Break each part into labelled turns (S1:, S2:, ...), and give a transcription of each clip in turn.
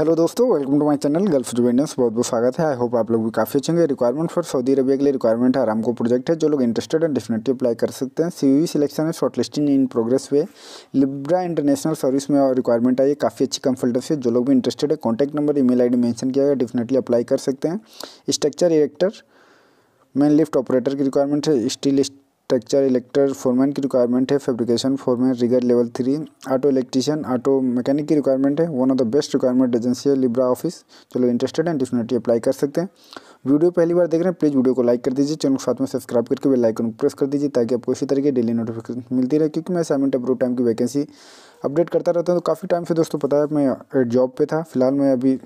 S1: hello दोस्तों welcome to my channel gulf जुबेनियस बहुत बहुत स्वागत है आई होप आप लोग भी काफ़ी अच्छे होंगे रिक्वायरमेंट फॉर सऊदी अरबिया के लिए रिक्वायरमेंट है आराम को प्रोजेक्ट है जो लोग इंटरेस्टेड हैं डेफिनेटली अप्लाई कर सकते हैं सी सिलेक्शन है शॉर्ट लिस्टिंग इन प्रोग्रेस हुए लिब्रा इंटरनेशनल सर्विस में रिक्वायरमेंट आई है काफ़ी अच्छी कंफल्टर से जो लोग भी इंटरेस्टेड है contact number email mention किया गया डेफिनेटली अप्लाई कर सकते हैं structure erector man lift operator की रिक्वायरमेंट है स्टील स्ट्रक्चर इलेक्टर फोरमैन की रिक्वायरमेंट है fabrication foreman rigger level three auto electrician auto mechanic की रिक्वायरमेंट है one of the best requirement agency है लिब्रा ऑफिस जो लोग इंटरेस्टेड हैं डेफिनेटली अप्लाई कर सकते हैं वीडियो पहली बार देख रहे हैं प्लीज़ वीडियो को लाइक कर दीजिए चैनल को साथ में सब्सक्राइब करके बेल आइकन प्रेस कर दीजिए ताकि आपको इसी तरह की डेली नोटिफिकेशन मिलती रहे क्योंकि मैं असाइनमेंट अप्रूव टाइम की वैकेंसी अपडेट करता रहता हूँ तो काफ़ी टाइम से दोस्तों पता है मैं जॉब पर था फिलहाल मैं अभी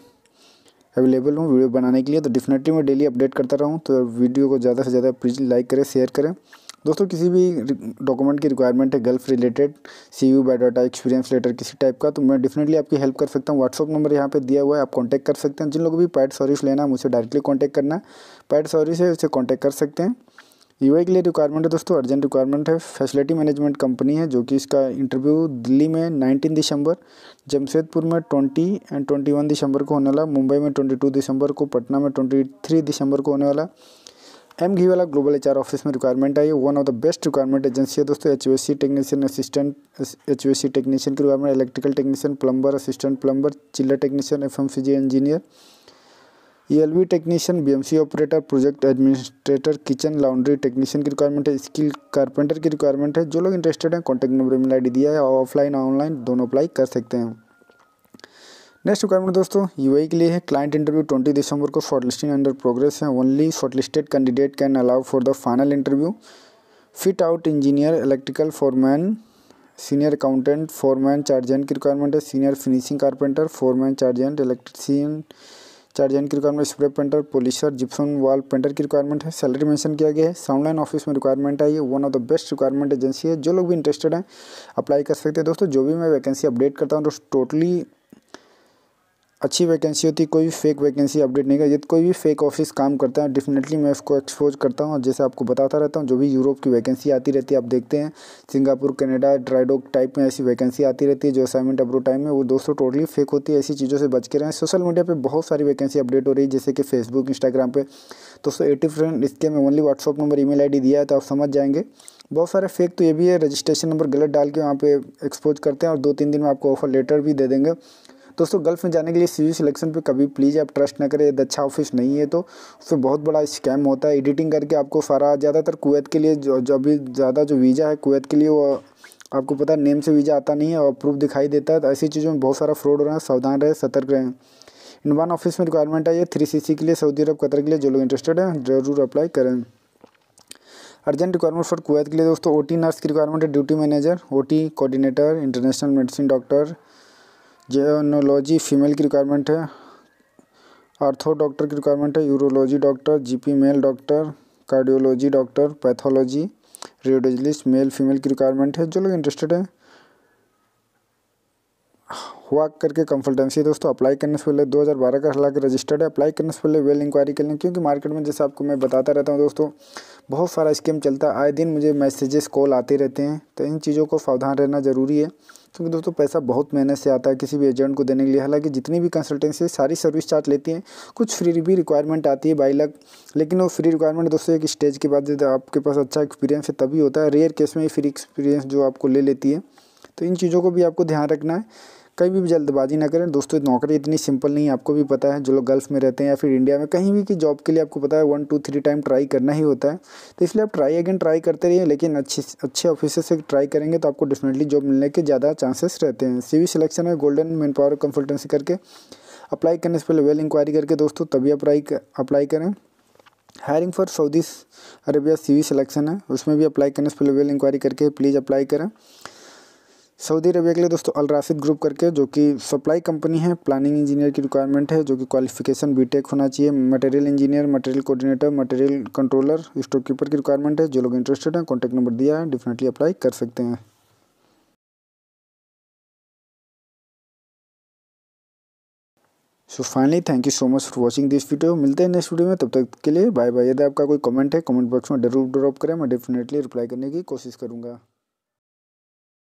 S1: अवेलेबल हूँ वीडियो बनाने के लिए तो डेफिनेटली मैं डेली अपडेट करता हूँ तो वीडियो को ज़्यादा से ज़्यादा प्लीज़ लाइक करें शेयर करें दोस्तों किसी भी डॉक्यूमेंट की रिक्वायरमेंट है gulf related C V biodata experience letter किसी टाइप का तो मैं डेफिनेटली आपकी हेल्प कर सकता हूँ व्हाट्सअप नंबर यहाँ पे दिया हुआ है आप कांटेक्ट कर सकते हैं जिन लोगों को भी पैड सर्विस लेना है मुझे डायरेक्टली कॉन्टैक्ट करना है पैड सर्विस है उसे कॉन्टैक्ट कर सकते हैं यू के लिए रिक्वायरमेंट है दोस्तों अर्जेंट रिक्वायरमेंट है फैसिलिटी मैनेजमेंट कंपनी है जो कि इसका इंटरव्यू दिल्ली में नाइनटीन दिसंबर जमशेदपुर में ट्वेंटी एंड ट्वेंटी वन दिसंबर को होने वाला मुंबई में ट्वेंटी टू दिसंबर को पटना में ट्वेंटी थ्री दिसंबर को होने वाला एम घी वाला ग्लोबल एच ऑफिस में रिक्वायरमेंट है ये one of the best requirement agency है दोस्तों H C technician assistant H C technician की requirement electrical technician plumber assistant plumber chiller technician F M C G engineer E L V technician B M C operator project administrator kitchen laundry technician की requirement है skill carpenter की requirement है जो लोग interested हैं contact number mail आई दिया है offline online दोनों अप्लाई कर सकते हैं नेक्स्ट रिक्वायरमेंट दोस्तों यूएई e के लिए है क्लाइंट इंटरव्यू ट्वेंटी दिसंबर को शॉर्ट लिस्टिंग अंडर प्रोग्रेस है only short listed candidate can allow for the final interview fit out engineer electrical foreman senior accountant foreman chargehand की रिक्वायरमेंट है senior finishing carpenter foreman chargehand electrician chargehand की requirement spray painter polisher gypsum wall painter की requirement है salary mention किया गया है sound line office में requirement है ये one of the best requirement agency है जो लोग भी इंटरेस्टेड हैं अप्लाई कर सकते हैं दोस्तों जो भी मैं वैकेंसी अपडेट करता हूँ तो टोटली अच्छी वैकेंसी होती कोई भी फेक वैकेंसी अपडेट नहीं कर यदि कोई भी फेक ऑफिस काम करता है डेफिनेटली मैं इसको एक्सपोज करता हूँ जैसे आपको बताता रहता हूँ जो भी यूरोप की वैकेंसी आती रहती है आप देखते हैं सिंगापुर कनाडा ड्राइडोक टाइप में ऐसी वैकेंसी आती रहती है जो असाइनमेंट अप्रो टाइम में वो दोस्तों टोटली फेक होती है ऐसी चीज़ों से बच के रहें सोशल मीडिया पर बहुत सारी वैकेंसी अपडेट हो रही है जैसे कि फेसबुक इंस्टाग्राम पर दोस्तों एटी फ्रेंड इसके मैं only WhatsApp number email दिया है तो आप समझ जाएंगे बहुत सारे फेक तो ये भी है रजिस्ट्रेशन नंबर गलत डाल के वहाँ पे एक्सपोज करते हैं और दो तीन दिन में आपको ऑफर लेटर भी दे देंगे दोस्तों गल्फ में जाने के लिए सी सिलेक्शन पे कभी प्लीज़ आप ट्रस्ट ना करें यदि अच्छा ऑफिस नहीं है तो फिर बहुत बड़ा स्कैम होता है एडिटिंग करके आपको सारा ज़्यादातर कुवैत के लिए जो जो भी ज़्यादा जो वीज़ा है कुवैत के लिए वो आपको पता है नेम से वीज़ा आता नहीं है और प्रूफ दिखाई देता है तो ऐसी चीज़ों में बहुत सारा फ्रॉड हो रहा है सावधान रहे सतर्क रहें इनवान ऑफिस में रिक्वायरमेंट आई है थ्री सी के लिए सऊदी अरब कतर के लिए जो लोग इंटरेस्टेड हैं ज़रूर अप्लाई करें अर्जेंट रिक्वायरमेंट फॉर कुवैत के लिए दोस्तों ओ नर्स की रिक्वायरमेंट है ड्यूटी मैनेजर ओ coordinator international medicine doctor gynaecology female की रिक्वायरमेंट है आर्थो डॉक्टर की रिक्वायरमेंट है urology doctor GP male doctor cardiology doctor pathology radiologist male female की रिक्वायरमेंट है जो लोग इंटरेस्टेड हैं हुआ करके कंसल्टेंसी दोस्तों अप्लाई करने से पहले 2012 का हालांकि रजिस्टर्ड है अप्लाई करने से पहले वेल इंक्वायरी कर लें क्योंकि मार्केट में जैसे आपको मैं बताता रहता हूँ दोस्तों बहुत सारा स्कीम चलता है आए दिन मुझे मैसेजेस कॉल आते रहते हैं तो इन चीज़ों को सावधान रहना ज़रूरी है क्योंकि दोस्तों पैसा बहुत मेहनत से आता है किसी भी एजेंट को देने के लिए हालांकि जितनी भी कंसल्टेंसी सारी सर्विस चार्ज लेती हैं कुछ फ्री भी रिक्वायरमेंट आती है बाई लग लेकिन वो फ्री रिक्वायरमेंट दोस्तों एक स्टेज के बाद जब आपके पास अच्छा एक्सपीरियंस है तभी होता है रेयर केस में ये फ्री एक्सपीरियंस जो आपको ले लेती है तो इन चीज़ों को भी आपको ध्यान रखना है कहीं भी जल्दबाजी ना करें दोस्तों नौकरी इतनी सिंपल नहीं है आपको भी पता है जो लोग गल्फ़ में रहते हैं या फिर इंडिया में कहीं भी की जॉब के लिए आपको पता है one two three time try करना ही होता है तो इसलिए आप ट्राई अगेन ट्राई करते रहिए लेकिन अच्छे अच्छे ऑफिसर से ट्राई करेंगे तो आपको डेफिनेटली जॉब मिलने के ज़्यादा चांसेस रहते हैं सी सिलेक्शन है गोल्डन मैन पावर कंसल्टेंसी करके अप्लाई करने से पहले वेल इंक्वायरी करके दोस्तों तभी अप्लाई अप्लाई करें hiring for Saudi Arabia CV selection है उसमें भी अप्लाई करने से पहले वेल इंक्वायरी करके प्लीज़ अप्लाई करें सऊदी अरबिया के लिए दोस्तों अल राशिद ग्रुप करके जो कि सप्लाई कंपनी है प्लानिंग इंजीनियर की रिक्वायरमेंट है जो कि क्वालिफिकेशन बीटेक होना चाहिए material engineer material coordinator material controller stock keeper की रिक्वायरमेंट है जो लोग इंटरेस्टेड हैं कॉन्टैक्ट नंबर दिया है डेफिनेटली अप्लाई कर सकते हैं so finally thank you so much for watching this video मिलते हैं नेक्स्ट वीडियो में तब तक के लिए बाय बाय यदि आपका कोई कमेंट है कमेंट बॉक्स में जरूर ड्रॉप करें मैं डेफिनेटली रिप्लाई करने की कोशिश करूँगा